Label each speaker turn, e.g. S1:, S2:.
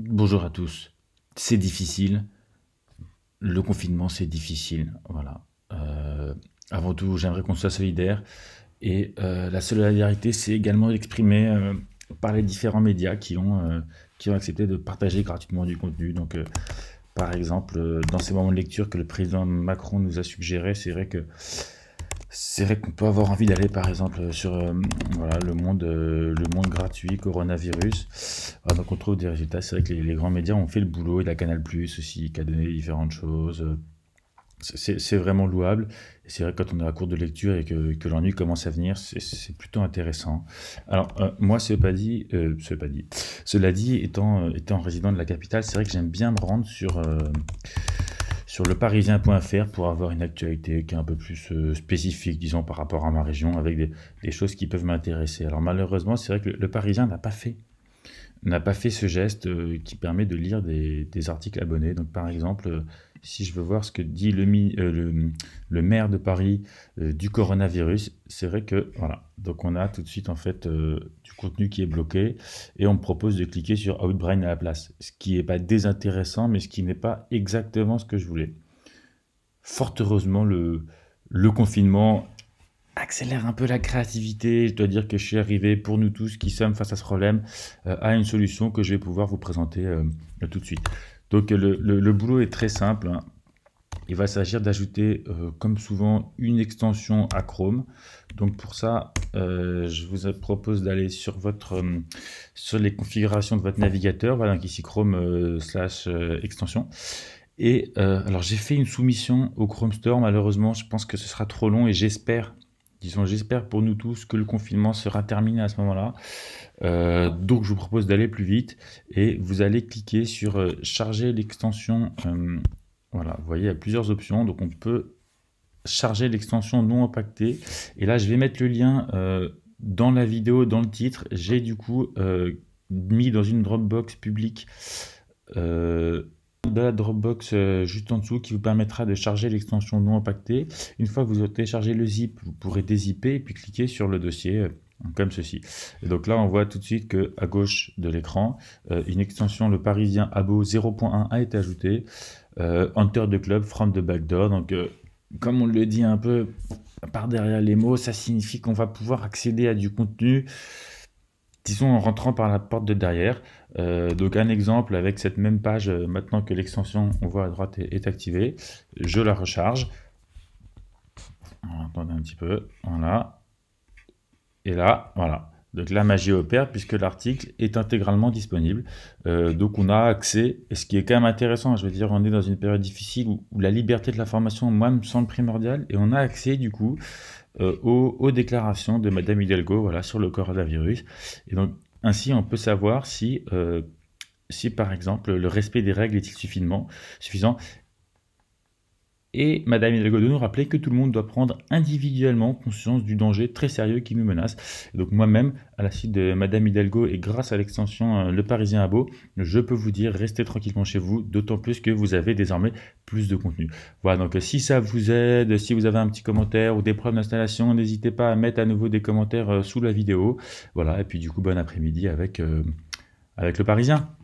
S1: Bonjour à tous. C'est difficile. Le confinement, c'est difficile. Voilà. Euh, avant tout, j'aimerais qu'on soit solidaire. Et euh, la solidarité, c'est également exprimée euh, par les différents médias qui ont, qui ont accepté de partager gratuitement du contenu. Donc, par exemple, dans ces moments de lecture que le président Macron nous a suggéré, c'est vrai que c'est vrai qu'on peut avoir envie d'aller par exemple sur euh, le, monde, euh, le gratuit, coronavirus. Ah, donc on trouve des résultats. C'est vrai que les, grands médias ont fait le boulot. et la Canal Plus aussi qui a donné différentes choses. C'est vraiment louable. c'est vrai que quand on est à court de lecture et que, l'ennui commence à venir, c'est plutôt intéressant. Alors, euh, moi, c'est pas dit, pas dit. Cela dit, étant, étant résident de la capitale, c'est vrai que j'aime bien me rendre sur sur leparisien.fr pour avoir une actualité qui est un peu plus euh, spécifique, disons, par rapport à ma région, avec des, choses qui peuvent m'intéresser. Alors malheureusement, c'est vrai que le, Parisien n'a pas fait n'a pas fait ce geste euh, qui permet de lire des, articles abonnés. Donc par exemple, euh, si je veux voir ce que dit le, euh, maire de Paris euh, du coronavirus, c'est vrai que voilà. Donc on a tout de suite en fait euh, du contenu qui est bloqué et on me propose de cliquer sur Outbrain à la place, ce qui n'est pas désintéressant, mais ce qui n'est pas exactement ce que je voulais. Fort heureusement, le, le confinement accélère un peu la créativité. Je dois dire que je suis arrivé pour nous tous qui sommes face à ce problème à une solution que je vais pouvoir vous présenter tout de suite. Donc le, boulot est très simple. Hein. Il va s'agir d'ajouter, euh, comme souvent, une extension à Chrome. Donc pour ça, euh, je vous propose d'aller sur votre euh, sur les configurations de votre navigateur. Voilà, donc ici Chrome slash extension. Et alors j'ai fait une soumission au Chrome Store. Malheureusement, je pense que ce sera trop long et j'espère Disons, j'espère pour nous tous que le confinement sera terminé à ce moment-là. Euh, donc, je vous propose d'aller plus vite et vous allez cliquer sur euh, charger l'extension. Euh, voilà, vous voyez, il y a plusieurs options. Donc, on peut charger l'extension non impactée. Et là, je vais mettre le lien dans la vidéo, dans le titre. J'ai du coup mis dans une Dropbox publique de la Dropbox euh, juste en dessous qui vous permettra de charger l'extension non impactée. Une fois que vous aurez téléchargé le zip, vous pourrez dézipper et puis cliquer sur le dossier euh, comme ceci. Et donc là, on voit tout de suite que à gauche de l'écran, euh, une extension Le Parisien Abo 0.1 a été ajoutée. Hunter Enter the Club from the backdoor. Donc, comme on le dit un peu par derrière les mots, ça signifie qu'on va pouvoir accéder à du contenu sont en rentrant par la porte de derrière. Euh, donc un exemple avec cette même page, euh, maintenant que l'extension, on voit à droite, est, activée, je la recharge. Attendez un petit peu, voilà. Et là, voilà. Donc la magie opère puisque l'article est intégralement disponible. Euh, donc on a accès, et ce qui est quand même intéressant, je veux dire, on est dans une période difficile où, la liberté de l'information, moi, me semble primordiale, et on a accès du coup euh, aux, déclarations de Madame Hidalgo voilà, sur le coronavirus. Et donc ainsi, on peut savoir si, euh, si par exemple, le respect des règles est-il suffisant et Madame Hidalgo nous rappeler que tout le monde doit prendre individuellement conscience du danger très sérieux qui nous menace. donc moi-même, à la suite de Madame Hidalgo et grâce à l'extension euh, Le Parisien à Beau, je peux vous dire restez tranquillement chez vous, d'autant plus que vous avez désormais plus de contenu. Voilà, donc euh, si ça vous aide, si vous avez un petit commentaire ou des preuves d'installation, n'hésitez pas à mettre à nouveau des commentaires euh, sous la vidéo. Voilà, et puis du coup, bon après-midi avec, avec Le Parisien.